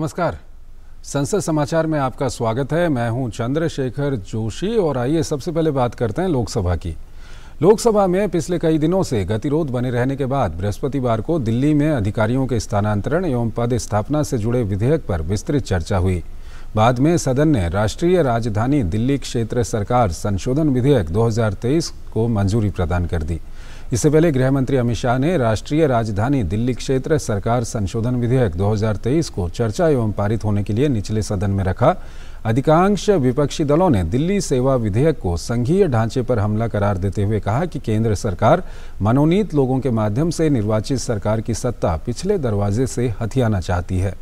नमस्कार संसद समाचार में आपका स्वागत है मैं हूं चंद्रशेखर जोशी और आइए सबसे पहले बात करते हैं लोकसभा की लोकसभा में पिछले कई दिनों से गतिरोध बने रहने के बाद बृहस्पतिवार को दिल्ली में अधिकारियों के स्थानांतरण एवं पद स्थापना से जुड़े विधेयक पर विस्तृत चर्चा हुई बाद में सदन ने राष्ट्रीय राजधानी दिल्ली क्षेत्र सरकार संशोधन विधेयक 2023 को मंजूरी प्रदान कर दी इससे पहले गृह मंत्री अमित शाह ने राष्ट्रीय राजधानी दिल्ली क्षेत्र सरकार संशोधन विधेयक 2023 को चर्चा एवं पारित होने के लिए निचले सदन में रखा अधिकांश विपक्षी दलों ने दिल्ली सेवा विधेयक को संघीय ढांचे पर हमला करार देते हुए कहा कि केंद्र सरकार मनोनीत लोगों के माध्यम से निर्वाचित सरकार की सत्ता पिछले दरवाजे से हथियाना चाहती है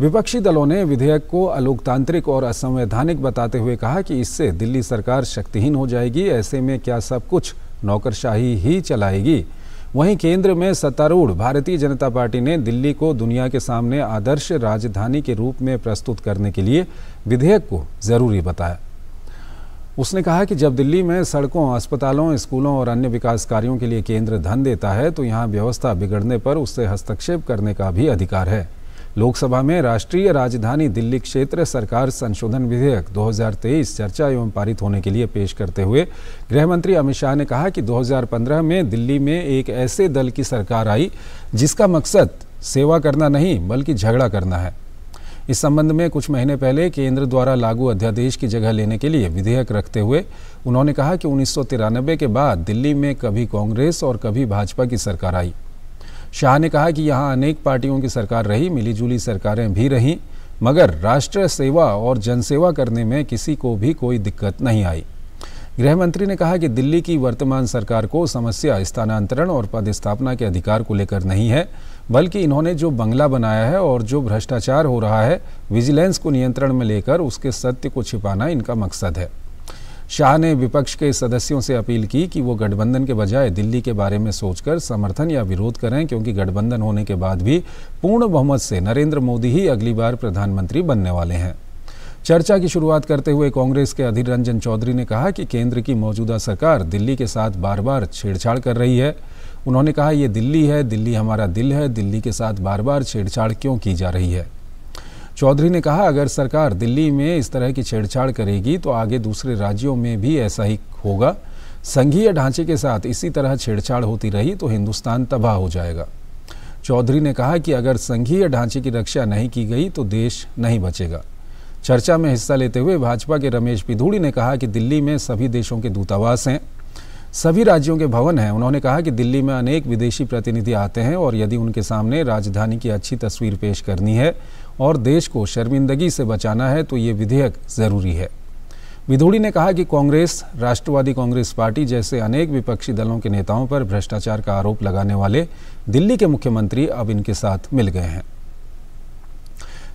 विपक्षी दलों ने विधेयक को अलोकतांत्रिक और असंवैधानिक बताते हुए कहा कि इससे दिल्ली सरकार शक्तिहीन हो जाएगी ऐसे में क्या सब कुछ नौकरशाही ही चलाएगी वहीं केंद्र में सत्तारूढ़ भारतीय जनता पार्टी ने दिल्ली को दुनिया के सामने आदर्श राजधानी के रूप में प्रस्तुत करने के लिए विधेयक को जरूरी बताया उसने कहा कि जब दिल्ली में सड़कों अस्पतालों स्कूलों और अन्य विकास कार्यों के लिए केंद्र धन देता है तो यहाँ व्यवस्था बिगड़ने पर उससे हस्तक्षेप करने का भी अधिकार है लोकसभा में राष्ट्रीय राजधानी दिल्ली क्षेत्र सरकार संशोधन विधेयक 2023 चर्चा एवं पारित होने के लिए पेश करते हुए गृहमंत्री अमित शाह ने कहा कि 2015 में दिल्ली में एक ऐसे दल की सरकार आई जिसका मकसद सेवा करना नहीं बल्कि झगड़ा करना है इस संबंध में कुछ महीने पहले केंद्र द्वारा लागू अध्यादेश की जगह लेने के लिए विधेयक रखते हुए उन्होंने कहा कि उन्नीस के बाद दिल्ली में कभी कांग्रेस और कभी भाजपा की सरकार आई शाह ने कहा कि यहाँ अनेक पार्टियों की सरकार रही मिलीजुली सरकारें भी रहीं मगर राष्ट्र सेवा और जनसेवा करने में किसी को भी कोई दिक्कत नहीं आई गृह मंत्री ने कहा कि दिल्ली की वर्तमान सरकार को समस्या स्थानांतरण और पदस्थापना के अधिकार को लेकर नहीं है बल्कि इन्होंने जो बंगला बनाया है और जो भ्रष्टाचार हो रहा है विजिलेंस को नियंत्रण में लेकर उसके सत्य को छिपाना इनका मकसद है शाह ने विपक्ष के सदस्यों से अपील की कि वो गठबंधन के बजाय दिल्ली के बारे में सोचकर समर्थन या विरोध करें क्योंकि गठबंधन होने के बाद भी पूर्ण बहुमत से नरेंद्र मोदी ही अगली बार प्रधानमंत्री बनने वाले हैं चर्चा की शुरुआत करते हुए कांग्रेस के अधीर रंजन चौधरी ने कहा कि केंद्र की मौजूदा सरकार दिल्ली के साथ बार बार छेड़छाड़ कर रही है उन्होंने कहा ये दिल्ली है दिल्ली हमारा दिल है दिल्ली के साथ बार बार छेड़छाड़ क्यों की जा रही है चौधरी ने कहा अगर सरकार दिल्ली में इस तरह की छेड़छाड़ करेगी तो आगे दूसरे राज्यों में भी ऐसा ही होगा संघीय ढांचे के साथ इसी तरह छेड़छाड़ होती रही तो हिंदुस्तान तबाह हो जाएगा चौधरी ने कहा कि अगर संघीय ढांचे की रक्षा नहीं की गई तो देश नहीं बचेगा चर्चा में हिस्सा लेते हुए भाजपा के रमेश पिधूड़ी ने कहा कि दिल्ली में सभी देशों के दूतावास हैं सभी राज्यों के भवन हैं उन्होंने कहा कि दिल्ली में अनेक विदेशी प्रतिनिधि आते हैं और यदि उनके सामने राजधानी की अच्छी तस्वीर पेश करनी है और देश को शर्मिंदगी से बचाना है तो ये विधेयक ज़रूरी है विधोड़ी ने कहा कि कांग्रेस राष्ट्रवादी कांग्रेस पार्टी जैसे अनेक विपक्षी दलों के नेताओं पर भ्रष्टाचार का आरोप लगाने वाले दिल्ली के मुख्यमंत्री अब इनके साथ मिल गए हैं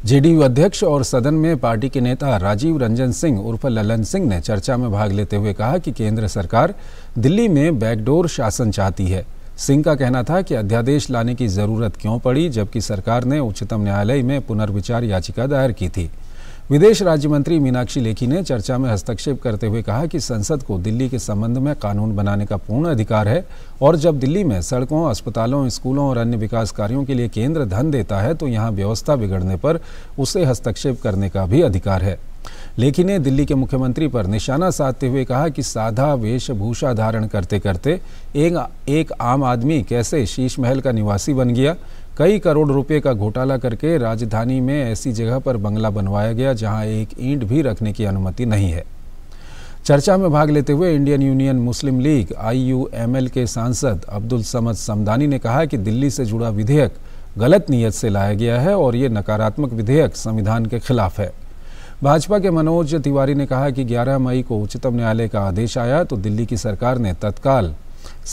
जेडीयू अध्यक्ष और सदन में पार्टी के नेता राजीव रंजन सिंह उर्फ ललन सिंह ने चर्चा में भाग लेते हुए कहा कि केंद्र सरकार दिल्ली में बैकडोर शासन चाहती है सिंह का कहना था कि अध्यादेश लाने की ज़रूरत क्यों पड़ी जबकि सरकार ने उच्चतम न्यायालय में पुनर्विचार याचिका दायर की थी विदेश राज्य मंत्री मीनाक्षी लेखी ने चर्चा में हस्तक्षेप करते हुए कहा कि संसद को दिल्ली के संबंध में कानून बनाने का पूर्ण अधिकार है और जब दिल्ली में सड़कों अस्पतालों स्कूलों और अन्य विकास कार्यों के लिए केंद्र धन देता है तो यहाँ व्यवस्था बिगड़ने पर उसे हस्तक्षेप करने का भी अधिकार है लेखी ने दिल्ली के मुख्यमंत्री पर निशाना साधते हुए कहा कि साधा वेशभूषा धारण करते करते एक एक आम आदमी कैसे शीश महल का निवासी बन गया कई करोड़ रुपए का घोटाला करके राजधानी में ऐसी जगह पर बंगला बनवाया गया जहां एक ईंट भी रखने की अनुमति नहीं है चर्चा में भाग लेते हुए Indian Union Muslim League IUML के सांसद अब्दुल समद समदानी ने कहा कि दिल्ली से जुड़ा विधेयक गलत नीयत से लाया गया है और ये नकारात्मक विधेयक संविधान के खिलाफ है भाजपा के मनोज तिवारी ने कहा कि 11 मई को उच्चतम न्यायालय का आदेश आया तो दिल्ली की सरकार ने तत्काल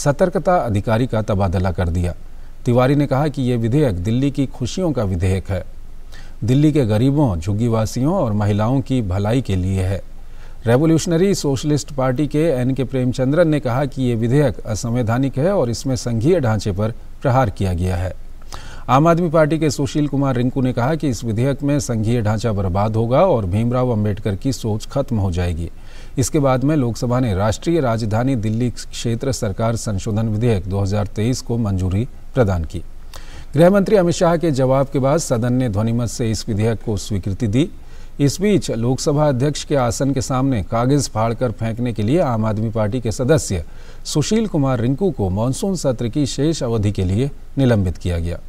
सतर्कता अधिकारी का तबादला कर दिया तिवारी ने कहा कि यह विधेयक दिल्ली की खुशियों का विधेयक है दिल्ली के गरीबों झुग्गीवासियों और महिलाओं की भलाई के लिए है रेवोल्यूशनरी सोशलिस्ट पार्टी के एन के प्रेमचंद्रन ने कहा कि ये विधेयक असंवैधानिक है और इसमें संघीय ढांचे पर प्रहार किया गया है आम आदमी पार्टी के सुशील कुमार रिंकू ने कहा कि इस विधेयक में संघीय ढांचा बर्बाद होगा और भीमराव अंबेडकर की सोच खत्म हो जाएगी इसके बाद में लोकसभा ने राष्ट्रीय राजधानी दिल्ली क्षेत्र सरकार संशोधन विधेयक 2023 को मंजूरी प्रदान की गृह मंत्री अमित शाह के जवाब के बाद सदन ने ध्वनिमत से इस विधेयक को स्वीकृति दी इस बीच लोकसभा अध्यक्ष के आसन के सामने कागज फाड़कर फेंकने के लिए आम आदमी पार्टी के सदस्य सुशील कुमार रिंकू को मानसून सत्र की शेष अवधि के लिए निलंबित किया गया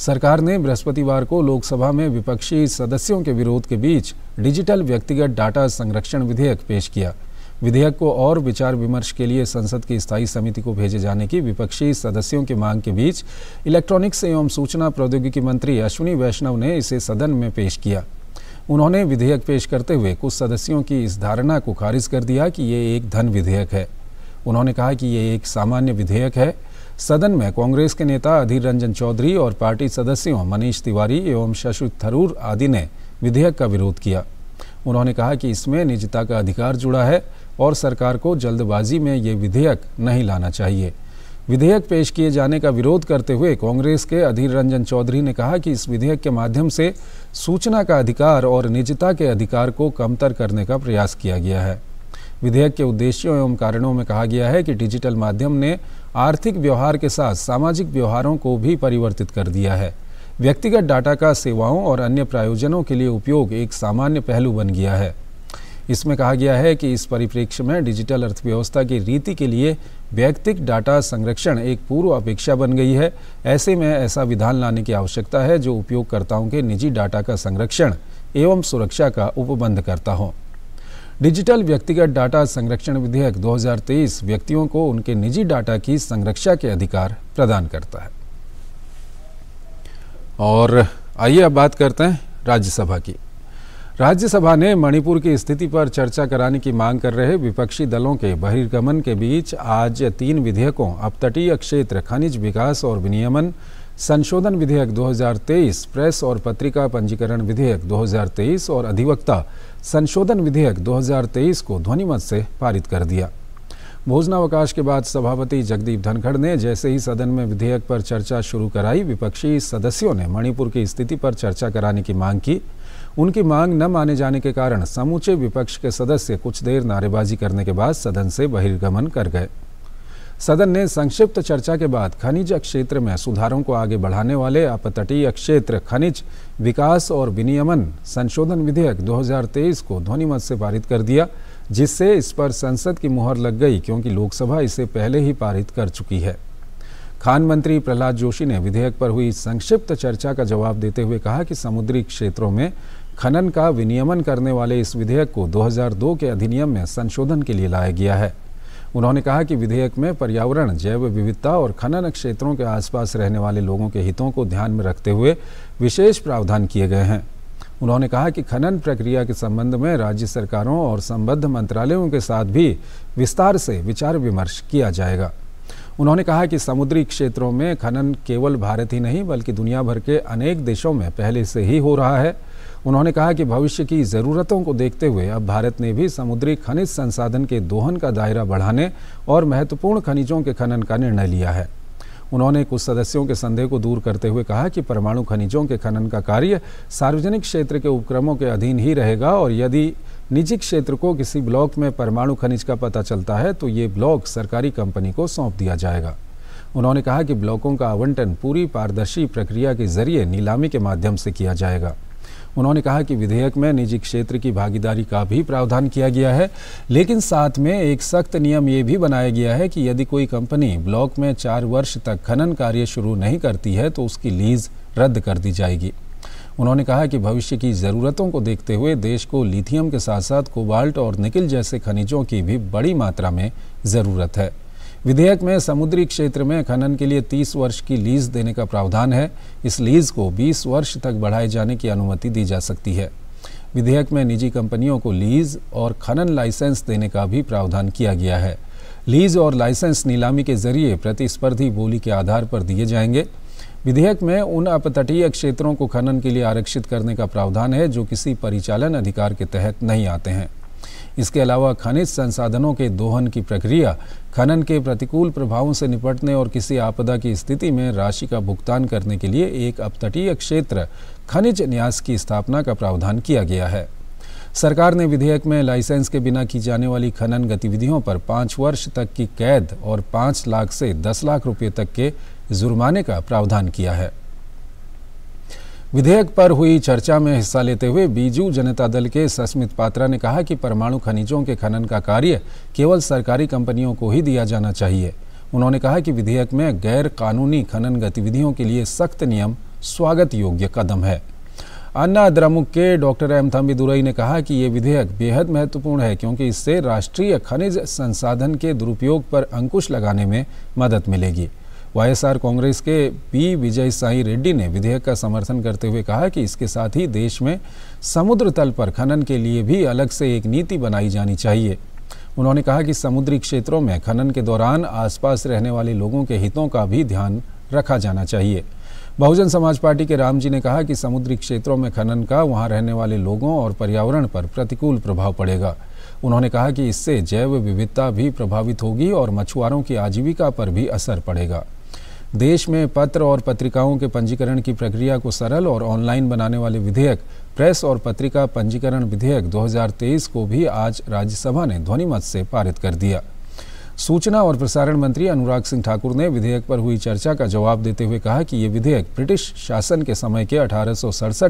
सरकार ने बृहस्पतिवार को लोकसभा में विपक्षी सदस्यों के विरोध के बीच डिजिटल व्यक्तिगत डाटा संरक्षण विधेयक पेश किया विधेयक को और विचार विमर्श के लिए संसद की स्थायी समिति को भेजे जाने की विपक्षी सदस्यों की मांग के बीच इलेक्ट्रॉनिक्स एवं सूचना प्रौद्योगिकी मंत्री अश्विनी वैष्णव ने इसे सदन में पेश किया उन्होंने विधेयक पेश करते हुए कुछ सदस्यों की इस धारणा को खारिज कर दिया कि ये एक धन विधेयक है उन्होंने कहा कि ये एक सामान्य विधेयक है सदन में कांग्रेस के नेता अधीर रंजन चौधरी और पार्टी सदस्यों मनीष तिवारी एवं शशि थरूर आदि ने विधेयक का विरोध किया उन्होंने कहा कि इसमें निजता का अधिकार जुड़ा है और सरकार को जल्दबाजी में ये विधेयक नहीं लाना चाहिए विधेयक पेश किए जाने का विरोध करते हुए कांग्रेस के अधीर रंजन चौधरी ने कहा कि इस विधेयक के माध्यम से सूचना का अधिकार और निजता के अधिकार को कमतर करने का प्रयास किया गया है विधेयक के उद्देश्यों एवं कारणों में कहा गया है कि डिजिटल माध्यम ने आर्थिक व्यवहार के साथ सामाजिक व्यवहारों को भी परिवर्तित कर दिया है व्यक्तिगत डाटा का सेवाओं और अन्य प्रायोजनों के लिए उपयोग एक सामान्य पहलू बन गया है इसमें कहा गया है कि इस परिप्रेक्ष्य में डिजिटल अर्थव्यवस्था की रीति के लिए व्यक्तिक डाटा संरक्षण एक पूर्व अपेक्षा बन गई है ऐसे में ऐसा विधान लाने की आवश्यकता है जो उपयोगकर्ताओं के निजी डाटा का संरक्षण एवं सुरक्षा का उपबंध करता हो डिजिटल व्यक्तिगत डाटा संरक्षण विधेयक 2023 व्यक्तियों को उनके निजी डाटा की संरक्षा के अधिकार प्रदान करता है और आइए अब बात करते हैं राज्यसभा की राज्यसभा ने मणिपुर की स्थिति पर चर्चा कराने की मांग कर रहे विपक्षी दलों के बहिर्गमन के बीच आज तीन विधेयकों अपतटीय क्षेत्र खनिज विकास और विनियमन संशोधन विधेयक 2023 प्रेस और पत्रिका पंजीकरण विधेयक 2023 और अधिवक्ता संशोधन विधेयक 2023 को ध्वनिमत से पारित कर दिया भोजनावकाश के बाद सभापति जगदीप धनखड़ ने जैसे ही सदन में विधेयक पर चर्चा शुरू कराई विपक्षी सदस्यों ने मणिपुर की स्थिति पर चर्चा कराने की मांग की उनकी मांग न माने जाने के कारण समूचे विपक्ष के सदस्य कुछ देर नारेबाजी करने के बाद सदन से बहिर्गमन कर गए सदन ने संक्षिप्त चर्चा के बाद खनिज क्षेत्र में सुधारों को आगे बढ़ाने वाले अपतटीय क्षेत्र खनिज विकास और विनियमन संशोधन विधेयक 2023 को ध्वनिमत से पारित कर दिया जिससे इस पर संसद की मुहर लग गई क्योंकि लोकसभा इसे पहले ही पारित कर चुकी है खान मंत्री प्रहलाद जोशी ने विधेयक पर हुई संक्षिप्त चर्चा का जवाब देते हुए कहा कि समुद्री क्षेत्रों में खनन का विनियमन करने वाले इस विधेयक को 2002 के अधिनियम में संशोधन के लिए लाया गया है उन्होंने कहा कि विधेयक में पर्यावरण जैव विविधता और खनन क्षेत्रों के आसपास रहने वाले लोगों के हितों को ध्यान में रखते हुए विशेष प्रावधान किए गए हैं उन्होंने कहा कि खनन प्रक्रिया के संबंध में राज्य सरकारों और संबद्ध मंत्रालयों के साथ भी विस्तार से विचार विमर्श किया जाएगा उन्होंने कहा कि समुद्री क्षेत्रों में खनन केवल भारत ही नहीं बल्कि दुनिया भर के अनेक देशों में पहले से ही हो रहा है उन्होंने कहा कि भविष्य की ज़रूरतों को देखते हुए अब भारत ने भी समुद्री खनिज संसाधन के दोहन का दायरा बढ़ाने और महत्वपूर्ण खनिजों के खनन का निर्णय लिया है उन्होंने कुछ सदस्यों के संदेह को दूर करते हुए कहा कि परमाणु खनिजों के खनन का कार्य सार्वजनिक क्षेत्र के उपक्रमों के अधीन ही रहेगा और यदि निजी क्षेत्र को किसी ब्लॉक में परमाणु खनिज का पता चलता है तो ये ब्लॉक सरकारी कंपनी को सौंप दिया जाएगा उन्होंने कहा कि ब्लॉकों का आवंटन पूरी पारदर्शी प्रक्रिया के जरिए नीलामी के माध्यम से किया जाएगा उन्होंने कहा कि विधेयक में निजी क्षेत्र की भागीदारी का भी प्रावधान किया गया है लेकिन साथ में एक सख्त नियम ये भी बनाया गया है कि यदि कोई कंपनी ब्लॉक में चार वर्ष तक खनन कार्य शुरू नहीं करती है तो उसकी लीज रद्द कर दी जाएगी उन्होंने कहा कि भविष्य की ज़रूरतों को देखते हुए देश को लिथियम के साथ साथ कोबाल्ट और निकिल जैसे खनिजों की भी बड़ी मात्रा में ज़रूरत है विधेयक में समुद्री क्षेत्र में खनन के लिए 30 वर्ष की लीज देने का प्रावधान है इस लीज को 20 वर्ष तक बढ़ाए जाने की अनुमति दी जा सकती है विधेयक में निजी कंपनियों को लीज और खनन लाइसेंस देने का भी प्रावधान किया गया है लीज और लाइसेंस नीलामी के जरिए प्रतिस्पर्धी बोली के आधार पर दिए जाएंगे विधेयक में उन अपतटीय क्षेत्रों को खनन के लिए आरक्षित करने का प्रावधान है जो किसी परिचालन अधिकार के तहत नहीं आते हैं इसके अलावा खनिज संसाधनों के दोहन की प्रक्रिया खनन के प्रतिकूल प्रभावों से निपटने और किसी आपदा की स्थिति में राशि का भुगतान करने के लिए एक अपतटीय क्षेत्र खनिज न्यास की स्थापना का प्रावधान किया गया है सरकार ने विधेयक में लाइसेंस के बिना की जाने वाली खनन गतिविधियों पर पाँच वर्ष तक की कैद और पाँच लाख से दस लाख रुपये तक के जुर्माने का प्रावधान किया है विधेयक पर हुई चर्चा में हिस्सा लेते हुए बीजू जनता दल के सस्मित पात्रा ने कहा कि परमाणु खनिजों के खनन का कार्य केवल सरकारी कंपनियों को ही दिया जाना चाहिए उन्होंने कहा कि विधेयक में गैर कानूनी खनन गतिविधियों के लिए सख्त नियम स्वागत योग्य कदम है अन्ना द्रमुख के डॉक्टर एम थम्बीदुरई ने कहा कि ये विधेयक बेहद महत्वपूर्ण है क्योंकि इससे राष्ट्रीय खनिज संसाधन के दुरुपयोग पर अंकुश लगाने में मदद मिलेगी वाईएसआर कांग्रेस के पी विजय साई रेड्डी ने विधेयक का समर्थन करते हुए कहा कि इसके साथ ही देश में समुद्र तल पर खनन के लिए भी अलग से एक नीति बनाई जानी चाहिए उन्होंने कहा कि समुद्री क्षेत्रों में खनन के दौरान आसपास रहने वाले लोगों के हितों का भी ध्यान रखा जाना चाहिए बहुजन समाज पार्टी के राम जी ने कहा कि समुद्री क्षेत्रों में खनन का वहां रहने वाले लोगों और पर्यावरण पर प्रतिकूल प्रभाव पड़ेगा उन्होंने कहा कि इससे जैव विविधता भी प्रभावित होगी और मछुआरों की आजीविका पर भी असर पड़ेगा देश में पत्र और पत्रिकाओं के पंजीकरण की प्रक्रिया को सरल और ऑनलाइन बनाने वाले विधेयक प्रेस और पत्रिका पंजीकरण विधेयक 2023 को भी आज राज्यसभा ने ध्वनिमत से पारित कर दिया सूचना और प्रसारण मंत्री अनुराग सिंह ठाकुर ने विधेयक पर हुई चर्चा का जवाब देते हुए कहा कि ये विधेयक ब्रिटिश शासन के समय के अठारह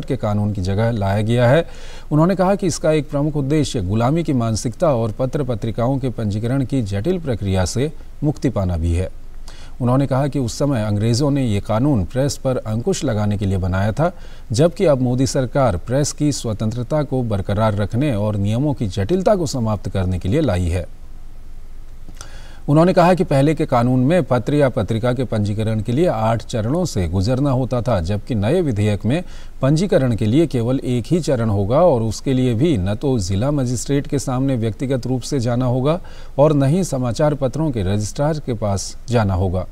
के कानून की जगह लाया गया है उन्होंने कहा कि इसका एक प्रमुख उद्देश्य गुलामी की मानसिकता और पत्र पत्रिकाओं के पंजीकरण की जटिल प्रक्रिया से मुक्ति पाना भी है उन्होंने कहा कि उस समय अंग्रेज़ों ने ये कानून प्रेस पर अंकुश लगाने के लिए बनाया था जबकि अब मोदी सरकार प्रेस की स्वतंत्रता को बरकरार रखने और नियमों की जटिलता को समाप्त करने के लिए लाई है उन्होंने कहा कि पहले के कानून में पत्र या पत्रिका के पंजीकरण के लिए आठ चरणों से गुजरना होता था जबकि नए विधेयक में पंजीकरण के लिए केवल एक ही चरण होगा और उसके लिए भी न तो जिला मजिस्ट्रेट के सामने व्यक्तिगत रूप से जाना होगा और न ही समाचार पत्रों के रजिस्ट्रार के पास जाना होगा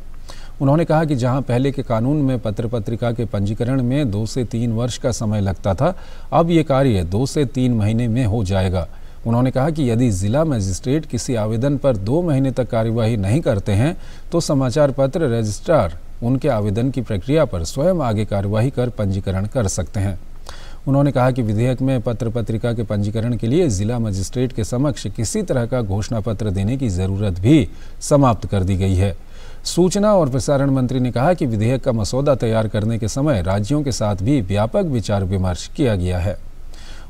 उन्होंने कहा कि जहां पहले के कानून में पत्र पत्रिका के पंजीकरण में दो से तीन वर्ष का समय लगता था अब ये कार्य दो से तीन महीने में हो जाएगा उन्होंने कहा कि यदि ज़िला मजिस्ट्रेट किसी आवेदन पर दो महीने तक कार्यवाही नहीं करते हैं तो समाचार पत्र रजिस्ट्रार उनके आवेदन की प्रक्रिया पर स्वयं आगे कार्यवाही कर पंजीकरण कर सकते हैं उन्होंने कहा कि विधेयक में पत्र पत्रिका के पंजीकरण के लिए जिला मजिस्ट्रेट के समक्ष किसी तरह का घोषणा पत्र देने की जरूरत भी समाप्त कर दी गई है सूचना और प्रसारण मंत्री ने कहा कि विधेयक का मसौदा तैयार करने के समय राज्यों के साथ भी व्यापक विचार विमर्श किया गया है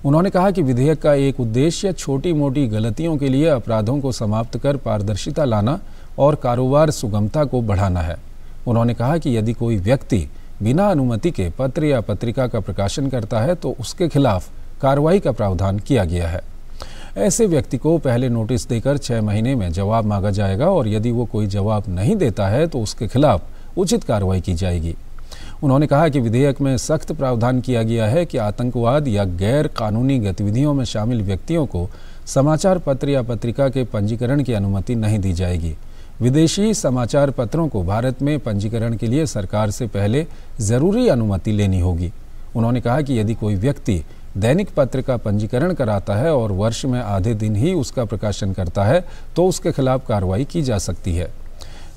उन्होंने कहा कि विधेयक का एक उद्देश्य छोटी मोटी गलतियों के लिए अपराधों को समाप्त कर पारदर्शिता लाना और कारोबार सुगमता को बढ़ाना है उन्होंने कहा कि यदि कोई व्यक्ति बिना अनुमति के पत्र या पत्रिका का प्रकाशन करता है तो उसके खिलाफ कार्रवाई का प्रावधान किया गया है ऐसे व्यक्ति को पहले नोटिस देकर छः महीने में जवाब मांगा जाएगा और यदि वो कोई जवाब नहीं देता है तो उसके खिलाफ उचित कार्रवाई की जाएगी उन्होंने कहा कि विधेयक में सख्त प्रावधान किया गया है कि आतंकवाद या गैर कानूनी गतिविधियों में शामिल व्यक्तियों को समाचार पत्र या पत्रिका के पंजीकरण की अनुमति नहीं दी जाएगी विदेशी समाचार पत्रों को भारत में पंजीकरण के लिए सरकार से पहले ज़रूरी अनुमति लेनी होगी उन्होंने कहा कि यदि कोई व्यक्ति दैनिक पत्र का पंजीकरण कराता है और वर्ष में आधे दिन ही उसका प्रकाशन करता है तो उसके खिलाफ कार्रवाई की जा सकती है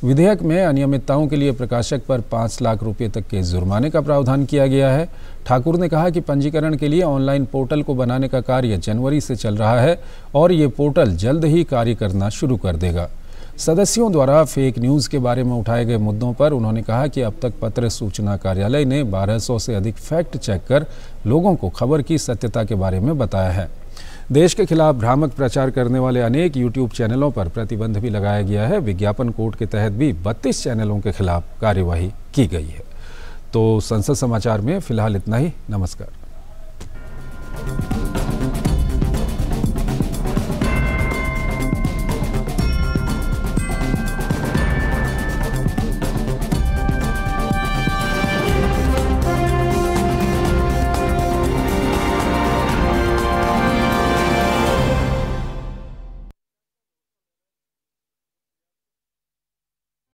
विधेयक में अनियमितताओं के लिए प्रकाशक पर पाँच लाख रुपए तक के जुर्माने का प्रावधान किया गया है ठाकुर ने कहा कि पंजीकरण के लिए ऑनलाइन पोर्टल को बनाने का कार्य जनवरी से चल रहा है और ये पोर्टल जल्द ही कार्य करना शुरू कर देगा सदस्यों द्वारा फेक न्यूज़ के बारे में उठाए गए मुद्दों पर उन्होंने कहा कि अब तक पत्र सूचना कार्यालय ने 1200 से अधिक फैक्ट चेक कर लोगों को खबर की सत्यता के बारे में बताया है देश के खिलाफ भ्रामक प्रचार करने वाले अनेक यूट्यूब चैनलों पर प्रतिबंध भी लगाया गया है विज्ञापन कोड के तहत भी बत्तीस चैनलों के खिलाफ कार्यवाही की गई है तो संसद समाचार में फिलहाल इतना ही नमस्कार